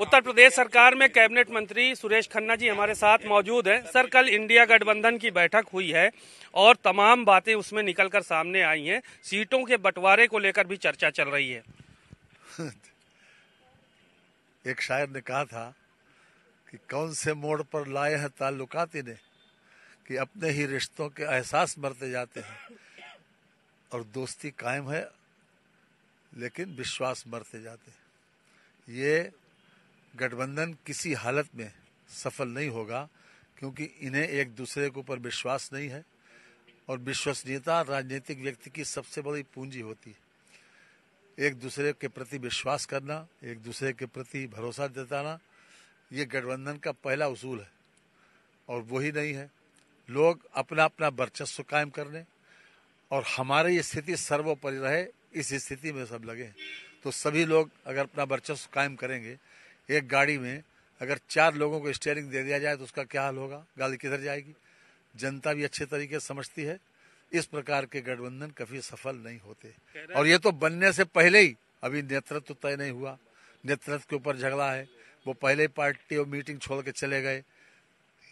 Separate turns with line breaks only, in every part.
उत्तर प्रदेश सरकार में कैबिनेट मंत्री सुरेश खन्ना जी हमारे साथ मौजूद हैं सर कल इंडिया गठबंधन की बैठक हुई है और तमाम बातें उसमें निकलकर सामने आई हैं सीटों के बंटवारे को लेकर भी चर्चा चल रही है
एक शायर ने कहा था कि कौन से मोड़ पर लाए हैं ताल्लुकात इन्हें कि अपने ही रिश्तों के एहसास मरते जाते हैं और दोस्ती कायम है लेकिन विश्वास मरते जाते हैं ये गठबंधन किसी हालत में सफल नहीं होगा क्योंकि इन्हें एक दूसरे के ऊपर विश्वास नहीं है और विश्वसनीयता राजनीतिक व्यक्ति की सबसे बड़ी पूंजी होती है एक दूसरे के प्रति विश्वास करना एक दूसरे के प्रति भरोसा जताना ये गठबंधन का पहला उसूल है और वही नहीं है लोग अपना अपना वर्चस्व कायम करने और हमारे ये स्थिति सर्वोपरि रहे इस स्थिति में सब लगे तो सभी लोग अगर अपना वर्चस्व कायम करेंगे एक गाड़ी में अगर चार लोगों को स्टेयरिंग दे दिया जाए तो उसका क्या हाल होगा गाड़ी किधर जाएगी जनता भी अच्छे तरीके से समझती है इस प्रकार के गठबंधन कभी सफल नहीं होते और ये तो बनने से पहले ही अभी नेतृत्व तय नहीं हुआ नेतृत्व के ऊपर झगड़ा है वो पहले ही पार्टी और मीटिंग छोड़ के चले गए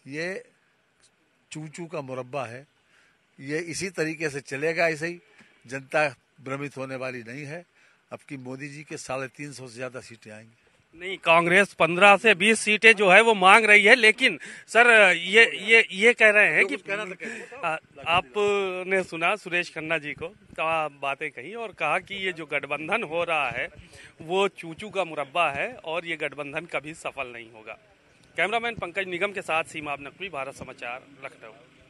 ये चूचू का मुरब्बा है ये इसी तरीके से चलेगा ऐसे ही जनता भ्रमित होने वाली नहीं है अब की मोदी जी के साढ़े तीन सौ से ज़्यादा सीटें आएंगी नहीं कांग्रेस पंद्रह से बीस सीटें जो है वो मांग रही है लेकिन सर ये ये ये
कह रहे हैं कि तो आपने सुना सुरेश खन्ना जी को बातें कही और कहा कि ये जो गठबंधन हो रहा है वो चूचू का मुरब्बा है और ये गठबंधन कभी सफल नहीं होगा कैमरामैन पंकज निगम के साथ सीमा नकवी भारत समाचार लखनऊ